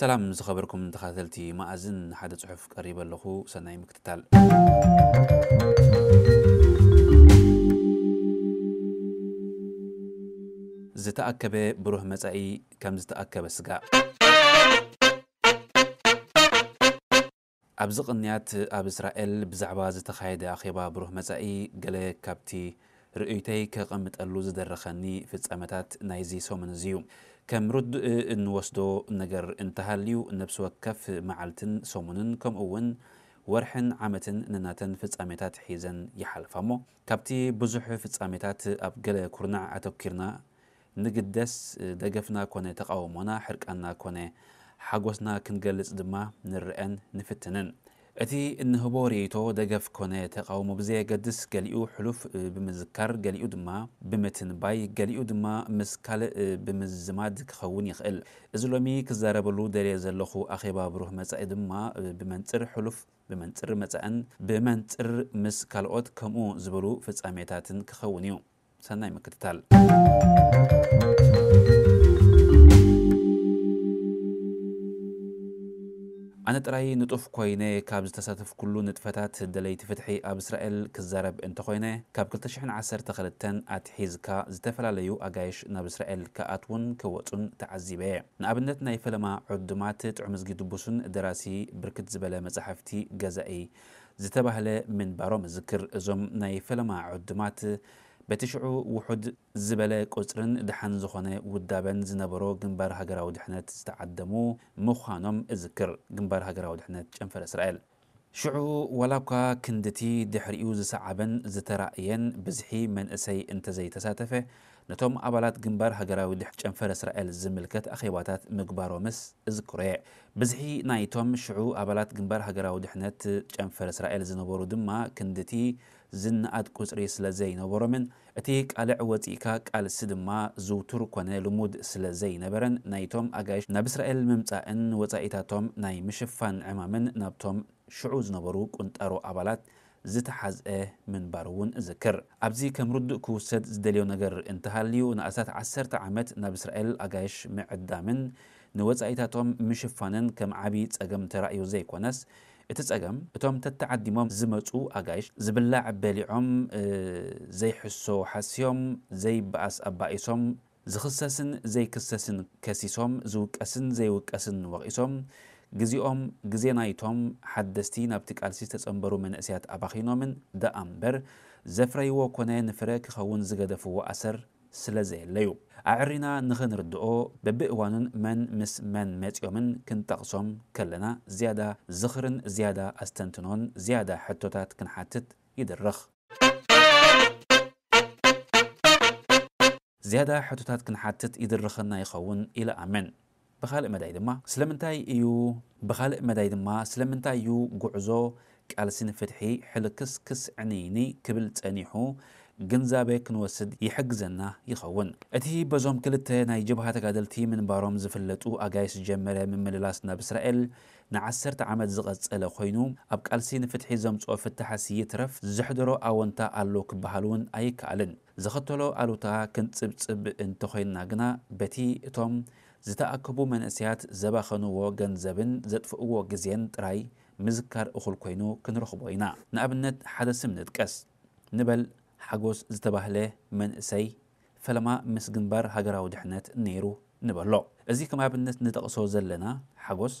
سلام زخبركم تخاثلتي ما أزن حدا صحف قريبا لخو سناي مكتتال زتأكب بروح مزعي كم زتأكب سقا أبزق النيات أب إسرائيل بزعبا زتخايد أخيبا بروح مزعي قلي كابتي رؤيتي كقمت اللوز درخاني في تسامتات نايزي سومنزيوم كم رد آه، إن وصدو نجر انتهاليو نبسو كف معلتن سومنن كم أون ورحن عمتن نناتن فتس أميتات حيزن يحلفامو كابتي بزح فتس أميتات أبقل كورنع أتوكيرنا نقدس آه، دقفنا كوني تقاومونا حرك أنا كوني حقوسنا كنجلس دما نرئن نفتنن እቲ እንህቦ ደገፍ ኮነ ተቃውሞ ብዘየገድስ ገሊኡ ሕሉፍ ብምዝካር ገሊኡ ድማ ብምትንባይ ገሊኡ ድማ ምስ ካልእ ብምዝማድ ክኸውን ይኽእል እዚ ሎሚ ክዛረበሉ ደልየ ዘለኹ ኣኼባ ብሩህ መጻኢ ድማ ብመንፅር ሕሉፍ ብመንፅር መጻእን ብመንፅር ምስ ካልኦት ከምኡ ዝበሉ ፍጻሜታትን ክኸውን እዩ ሰናይ ምክትታል ኣነ ጥራይ ንጡፍ ኮይነ ካብ ዝተሳተፍ ኩሉ ንጥፈታት ደለይቲ ፍትሒ ኣብ እስራኤል ክዛረብ እንተኮይነ ካብ 212 ኣትሒዝካ ዝተፈላለዩ ኣጋይሽ ናብ እስራኤል ክኣትውን ክወፁን ተዓዚበ ንኣብነት ናይ ፈለማ ዕዱማት ጥዑምዝጊ ድቡስን ደራሲ ብርክት ዝበለ መፅሓፍቲ ገዛኢ ዝተባህለ ምንባሮ ምዝክር እዞም ናይ ፈለማ ዕዱማት በቲ ሽዑ ውሑድ ዝበለ ቁፅርን ድሓን ዝኾነ ውዳበን ዝነበሮ ግንባር ሃገራዊ ድሕነት ዝተዓደሙ ምዃኖም እዝክር ግንባር ሃገራዊ ድሕነት ጨንፈር እስራኤል ሽዑ ወላ እኳ ክንድቲ ድሕሪኡ ዝሰዓበን ዝተራእየን ብዝሒ መንእሰይ እንተዘይተሳተፈ ነቶም ኣባላት ግንባር ሃገራዊ ድሕ ጨንፈር እስራኤል ዝምልከት ኣኼባታት ምግባሮምስ እዝክሮ እየ ብዝሒ ናይቶም ሽዑ ኣባላት ግንባር ሃገራዊ ድሕነት ጨንፈር እስራኤል ዝነበሩ ድማ ክንድቲ ዝነኣት ቁፅሪ ስለ ዘይነበሮምን እቲ ቃልዕ ወፂእካ ቃልሲ ድማ ዝውቱር ኮነ ልሙድ ስለ ዘይነበረን ናይቶም ኣጋይሽ ናብ እስራኤል ምምፃእን ወፃኢታቶም ናይ ምሽፋን ዕማምን ናብቶም ሽዑ ዝነበሩ ቁንጠሮ ኣባላት ዝተሓዝአ ምንባር እውን ዝክር ኣብዚ ከም ርዱእ ክውሰድ ዝደልዮ ነገር እንተሃልዩ ንኣሳት 1 ዓመት ናብ እስራኤል ኣጋይሽ ምዕዳምን ንወፃኢታቶም ምሽፋንን ከም ዓብዪ ፀገም ተራእዩ ዘይኮነስ እቲ ፀገም እቶም ተተዓዲሞም ዝመፁ ኣጋይሽ ዝብላዕ በሊዖም ዘይሕሶ ሓስዮም ዘይበኣስ ኣባኢሶም ዝኽሰስን ዘይክሰስን ከሲሶም ዝውቀስን ዘይውቀስን ወቂሶም ግዜኦም ግዜ ናይቶም ሓደስቲ ናብቲ ቃልሲ ዝተፀንበሩ መንእስያት ኣባኺኖምን ደኣ እምበር ዘፍረይዎ ኮነ ንፍረ ክኸውን ዝገደፍዎ ኣሰር ስለዘየለዩ ኣዕሪና ንኽንርድኦ በቢእዋኑን መን ምስ መን መፂኦምን ክንጠቕሶም ከለና ዝያዳ ዝኽርን ዝያዳ ኣስተንትኖን ዝያዳ ሕቶታት ክንሓትት ይድርኽ ዝያዳ ሕቶታት ክንሓትት ይድርኽና ይኸውን ኢለ ኣመን ብኻልእ መዳይ ድማ ስለምንታይ እዩ ብኻልእ መዳይ ድማ ስለምንታይ እዩ ጉዕዞ ቃልስን ፍትሒ ሕልክስክስ ዕኒኒ ክብል ፀኒሑ ግንዛቤ ክንወስድ ይሕግዘና ይኸውን እቲ በዞም ክልተ ናይ ጅብሃ ተጋደልቲ ምንባሮም ዝፍለጡ ኣጋይ ዝጀመረ ምምልላስ ናብ እስራኤል ንዓሰርተ ዓመት ዝቐጸለ ኮይኑ ኣብ ቃልሲ ንፍትሒ ዘምጽኦ ፍትሓ ስይትረፍ ዝሕደሮ ኣወንታ ኣሎ ክበሃል እውን ኣይከኣልን ዝኸተሎ ኣሉታ ክንጽብጽብ እንተኮይንና ግና በቲ እቶም ዝተኣከቡ መንእስያት ዘባኸንዎ ገንዘብን ዘጥፍእዎ ግዜን ጥራይ ምዝካር እኹል ኮይኑ ክንረኽቦ ኢና ንኣብነት ሓደ ስም ንጥቀስ ንበል ሓጎስ ዝተባህለ መንእሰይ ፈለማ ምስ ግንባር ሃገራዊ ድሕነት ነይሩ ንበሎ እዚ ከም ኣብነት ንጠቕሶ ዘለና ሓጎስ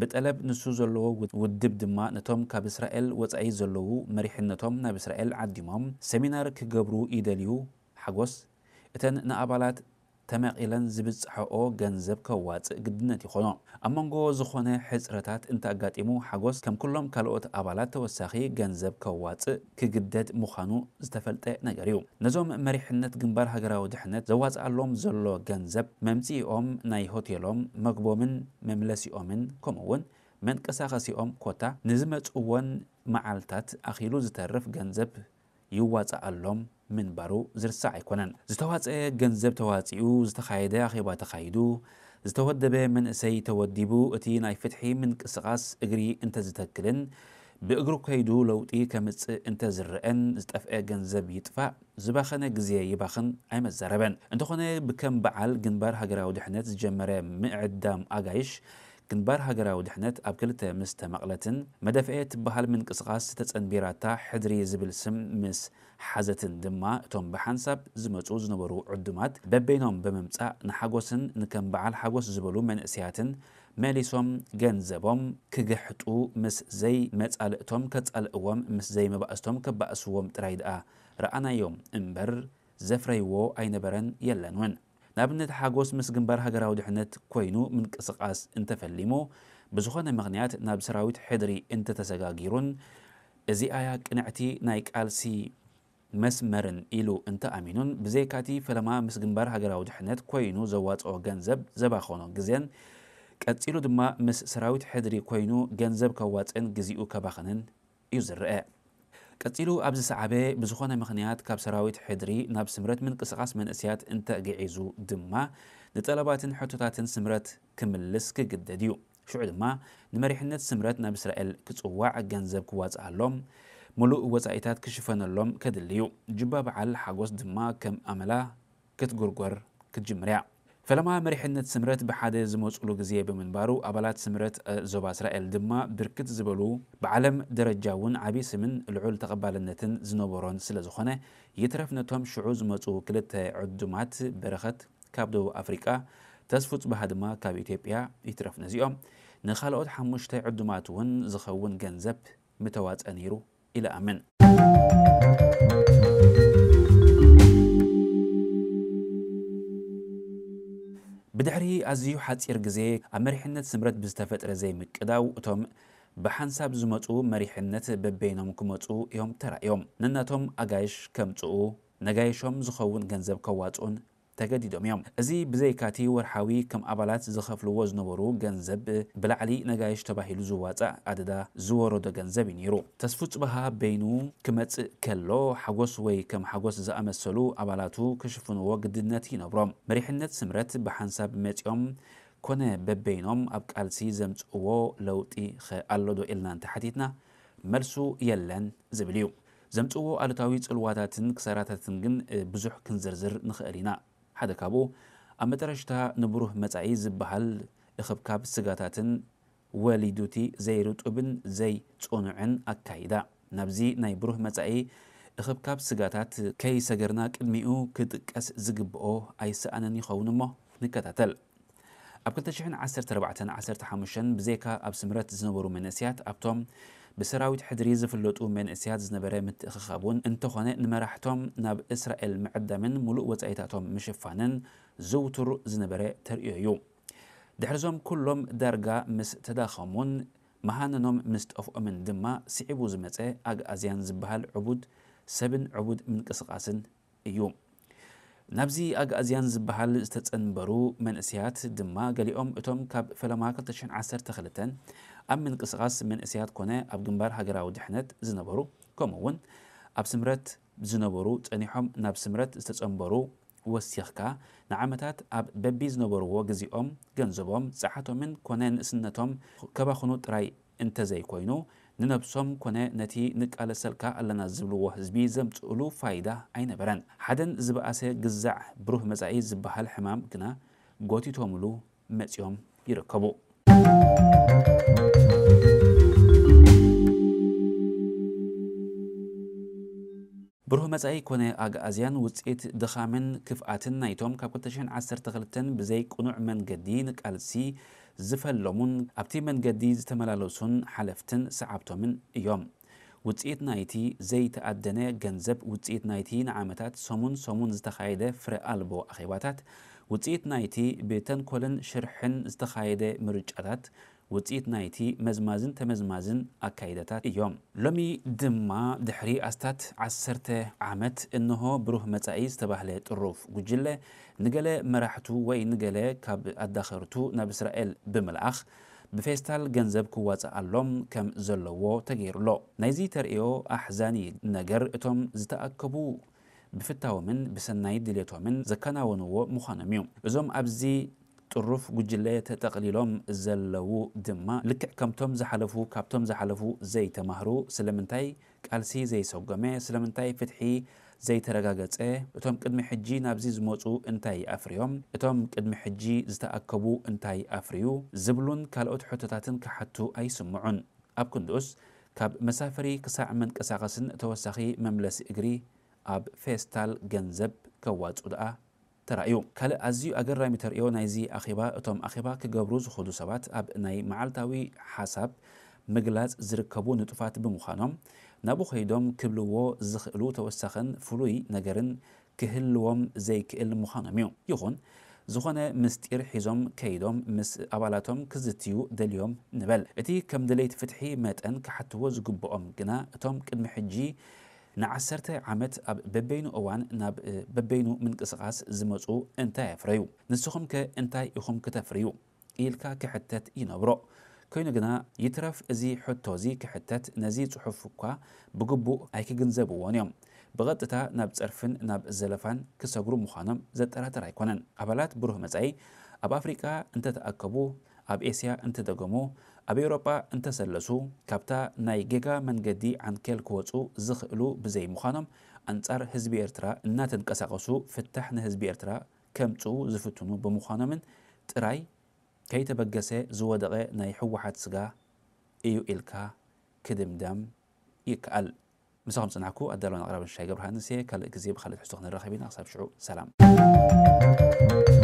ብጠለብ ንሱ ዘለዎ ውድብ ድማ ነቶም ካብ እስራኤል ወፃኢ ዘለዉ መሪሕነቶም ናብ እስራኤል ዓዲሞም ሰሚናር ክገብሩ ይደልዩ ሓጎስ እተን ንኣባላት ተመቂለን ዝብፅሐኦ ገንዘብ ከዋፅእ ግድነት ይኾኖ ኣብ መንጎ ዝኾነ ሕፅረታት እንተኣጋጢሙ ሓጎስ ከም ኩሎም ካልኦት ኣባላት ተወሳኺ ገንዘብ ከዋፅእ ክግደድ ምዃኑ ዝተፈልጠ ነገር እዩ ነዞም መሪሕነት ግንባር ሃገራዊ ድሕነት ዘዋፅኣሎም ዘሎ ገንዘብ መምፅኢኦም ናይ ሆቴሎም መግቦምን መምለሲኦምን ከምኡውን መንቀሳቐሲኦም ኮታ ንዝመፅዎን መዓልታት ኣኺሉ ዝተርፍ ገንዘብ ይዋፅኣሎም من برو زرسع يكونن زتوات ايه جنزب توات ايو زتخايدا اخيبا تخايدو زتوات دبي من اسي توديبو اتي ناي فتحي من قصقاس اجري انت زتكلن بإجرو كايدو لو تي كمتس انت زرقن زتف ايه جنزب يدفع زباخن اجزيه يباخن اي مزاربن انتو خوني بكم بعال جنبار هجرا ودحنات زجمرة مقعد دام اقايش ግንባር ሃገራዊ ድሕነት ኣብ ክልተ ምስ ተማቕለትን መደፍአ ትበሃል ምንቅስቓስ ተጸንቢራታ ሕድሪ ዝብል ስም ምስ ሓዘትን ድማ እቶም ብሓንሳብ ዝመፁ ዝነበሩ ዕዱማት በበይኖም ብምምጻእ ንሓጎስን ንከም በዓል ሓጎስ ዝበሉ መንእስያትን መሊሶም ገንዘቦም ክግሕጡ ምስ መጻልእቶም ከጻልእዎም ምስ መባእስቶም ከባእስዎም ጥራይ ድኣ ረኣናዮም እምበር ዘፍረይዎ ኣይነበረን እውን ንኣብነት ሓጎስ ምስ ግንባር ሃገራዊ ድሕነት ኮይኑ ምንቅስቓስ እንተፈሊሙ ብዝኾነ ምኽንያት ናብ ሰራዊት ሕድሪ እንተተዘጋጊሩን እዚኣያ ቅንዕቲ ናይ ቃልሲ መስመርን ኢሉ እንተኣሚኑን ብዘይካቲ ፈለማ ምስ ግንባር ሃገራዊ ድሕነት ኮይኑ ዘዋፅኦ ገንዘብ ዘባኾኖ ግዜን ቀፂሉ ድማ ምስ ሰራዊት ሕድሪ ኮይኑ ገንዘብ ከዋፅን ግዜኡ ከባኽንን እዩ ዝርአ ቀፂሉ ኣብዚ ሰዓበየ ብዝኾነ ምኽንያት ካብ ሰራዊት ሕድሪ ናብ ስምረት ምንቅስቓስ መንእስያት እንተግዒዙ ድማ ንጠለባትን ሕቶታትን ስምረት ክምልስ ክግደድ እዩ ሽዑ ድማ ንመሪሕነት ስምረት ናብ እስራኤል ክፅዋዕ ገንዘብ ክዋፅኣሎም ሙሉእ ወፃኢታት ክሽፈነሎም ከድልዩ ጅባ በዓል ሓጎስ ድማ ከም ኣመላ ክትጉርጎር ክጅምር እያ فلما مريحنت سمرت بحد زموز قلو قزيه بمنبارو أبلات سمرت أه، زوبا اسرائيل دما بركت زبلو بعلم درجاون ون عبي سمن العول تقبالنتن زنوبرون سلزخونه يترف نتوم شعو زموز وكلت عدومات برخت كابدو أفريقيا تسفوت بحد ما كاب إتيبيا يترف نزيوم نخالقوت حموشت عدومات ون زخون جنزب متوات أنيرو إلى أمن ብድሕሪ ኣዝዩ ሓፂር ግዜ ኣብ መሪሕነት ስምረት ብዝተፈጥረ ዘይምቅዳው እቶም ብሓንሳብ ዝመፁ መሪሕነት በበይኖም ክመፁ እዮም ተራእዮም ነናቶም ኣጋይሽ ከምፅኡ ነጋይሾም ዝኸውን ገንዘብ ከዋፅኡን تجديدهم يوم أزي بزي كاتي ورحوي كم أبلات زخف الوزن برو جنزب بلا علي نجايش تبعه لزوات عددا زور ده جنزب ينيرو تصفوت بها بينو كمت كلو حجوس وي كم حجوس زأم السلو أبلاتو كشفن وجد النتي نبرم مريحنة سمرت بحنساب مت يوم كنا ببينهم أبك السيزم تقوى لوتي خالدو إلنا تحديدنا مرسو يلن زبليو زمت على تاويت الواتاتن كسراتاتن بزوح كنزرزر نخ ሓደ ካብኡ ኣብ መጠረሽታ ንብሩህ መጻኢ ዝበሃል እኽብ ካብ ስጋታትን ወሊዱቲ ዘይርጡብን ዘይፅኑዕን ኣካይዳ ናብዚ ናይ ብሩህ መጻኢ እኽብ ካብ ስጋታት ከይሰገርና ቅድሚኡ ክጥቀስ ዝግብኦ ኣይሰኣነን ይኸውን እሞ ንከታተል ኣብ 21415 ብዜካ ኣብ ስምረት ዝነበሩ መንእስያት ኣብቶም ብሰራዊት ሕድሪ ዝፍለጡ መንእስያት ዝነበረ ምትእኽኻቡን እንተኾነ ንመራሕቶም ናብ እስራኤል ምዕዳምን ሙሉእ ወፃኢታቶም ምሽፋንን ዝውቱር ዝነበረ ተርእዮ እዩ ድሕርዞም ኩሎም ዳርጋ ምስ ተዳኸሙን መሃንኖም ምስ ጠፍኦምን ድማ ስዒቡ ዝመፀ ኣግኣዝያን ዝበሃል ዕቡድ ሰብን ዕቡድ ምንቅስቓስን እዩ ናብዚ ኣግኣዝያን ዝበሃል ዝተፀንበሩ መንእስያት ድማ ገሊኦም እቶም ካብ ፈለማ 212 ኣብ ምንቅስቓስ መንእሰያት ኮነ ኣብ ግንባር ሃገራዊ ድሕነት ዝነበሩ ከምኡ እውን ኣብ ስምረት ዝነበሩ ፀኒሖም ናብ ስምረት ዝተፀንበሩ ወሲኽካ ንዓመታት ኣብ በቢ ዝነበርዎ ግዜኦም ገንዘቦም ፀሓቶምን ኮነ ንእስነቶም ከባኽኑ ጥራይ እንተዘይኮይኑ ንነብሶም ኮነ ነቲ ንቃለሰልካ ኣለና ዝብልዎ ህዝቢ ዘምፅእሉ ፋይዳ ኣይነበረን ሓደን ዝበኣሰ ግዛዕ ብሩህ መጻኢ ዝበሃል ሕማም ግና ጎቲቶምሉ መፂኦም ይርከቡ ብሩህ መጻኢ ኮነ ኣግኣዝያን ውፅኢት ድኻምን ክፍኣትን ናይቶም ካብ 212 ብዘይ ቅኑዕ መንገዲ ንቃልሲ ዝፈለሙን ኣብቲ መንገዲ ዝተመላለሱን ሓለፍትን ሰዓብቶምን እዮም ውፅኢት ናይቲ ዘይተኣደነ ገንዘብ ውፅኢት ናይቲ ንዓመታት ሰሙን ሰሙን ዝተኻየደ ፍረ ኣልቦ ኣኼባታት ውፅኢት ናይቲ ብተንኮልን ሽርሕን ዝተኻየደ ምርጫታት ውፅኢት ናይቲ መዝማዝን ተመዝማዝን ኣካይደታት እዮም ሎሚ ድማ ድሕሪ ኣስታት 1 ዓመት እንሆ ብሩህ መጻኢ ዝተባህለ ጥሩፍ ጉጅለ ንገለ መራሕቱ ወይ ንገለ ካብ ኣዳኸርቱ ናብ እስራኤል ብምልኣኽ ብፌስታል ገንዘብ ክዋፅኣሎም ከም ዘለዎ ተገይሩሎ ናይዚ ተርእዮ ኣሕዛኒ ነገር እቶም ዝተኣከቡ ብፍታዎምን ብሰናይ ድሌቶምን ዘከናወንዎ ምዃኖም እዩ እዞም ኣብዚ ጥሩፍ ጉጅለ ተጠቕሊሎም ዘለው ድማ ልክዕ ከምቶም ዝሓለፉ ካብቶም ዝሓለፉ ዘይተማህሩ ስለምንታይ ቃልሲ ዘይሰጎመ ስለምንታይ ፍትሒ ዘይተረጋገፀ እቶም ቅድሚ ሕጂ ናብዚ ዝመፁ እንታይ ኣፍርዮም እቶም ቅድሚ ሕጂ ዝተኣከቡ እንታይ ኣፍርዩ ዝብሉን ካልኦት ሕቶታትን ክሓቱ ኣይስምዑን ኣብ ክንዱስ ካብ መሳፈሪ ክሳዕ መንቀሳቐስን ተወሳኺ መምለሲ እግሪ ኣብ ፌስታል ገንዘብ ከዋፁ ድኣ ተራእዩ ካልእ ኣዝዩ ኣገራሚ ተርእዮ ናይዚ ኣኼባ እቶም ኣኼባ ክገብሩ ዝኽእሉ ሰባት ኣብ ናይ መዓልታዊ ሓሳብ ምግላጽ ዝርከቡ ንጡፋት ብምዃኖም ናብኡ ኸይዶም ክብልዎ ዝኽእሉ ተወሳኽን ፍሉይ ነገርን ክህልዎም ዘይክእል ምዃኖም እዩ ይኹን ዝኾነ ምስጢር ሒዞም ከይዶም ምስ ኣባላቶም ክዝትዩ ደልዮም ንበል እቲ ከም ድሌት ፍትሒ መጠን ክሓትዎ ዝግብኦም ግና እቶም ቅድሚ ሕጂ ንዓሰርተ ዓመት ኣብ በበይኑ እዋን ናብ በበይኑ ምንቅስቓስ ዝመፁ እንታይ ኣፍረዩ ንስኹም ከ እንታይ ኢኹም ክተፍርዩ ኢልካ ክሕተት ይነብሮ ኮይኑ ግና ይትረፍ እዚ ሕቶ እዚ ክሕተት ነዚ ፅሑፍ እኳ ብግቡእ ኣይክግንዘብዎን እዮም ብቐጥታ ናብ ፀርፍን ናብ ዘለፋን ክሰግሩ ምዃኖም ዘጠራጠር ኣይኮነን ኣባላት ብሩህ መጻኢ ኣብ ኣፍሪቃ እንተተኣከቡ ኣብ ኤስያ እንተደገሙ ኣብ ኤውሮጳ እንተሰለሱ ካብታ ናይ ጌጋ መንገዲ ዓንኬል ክወፁ ዝኽእሉ ብዘይምዃኖም ኣንጻር ህዝቢ ኤርትራ እናተንቀሳቐሱ ፍታሕ ንህዝቢ ኤርትራ ከምፁ ዝፍትኑ ብምዃኖምን ጥራይ ከይተበገሰ ዝወደቐ ናይ ሕወሓት ስጋ እዩ ኢልካ ክድምደም ይከኣል مساهم صنعكو أدلون أقرب الشاي قبل هانسي كالإكزيب خالد حسوخ نرخبين أصاب شعو سلام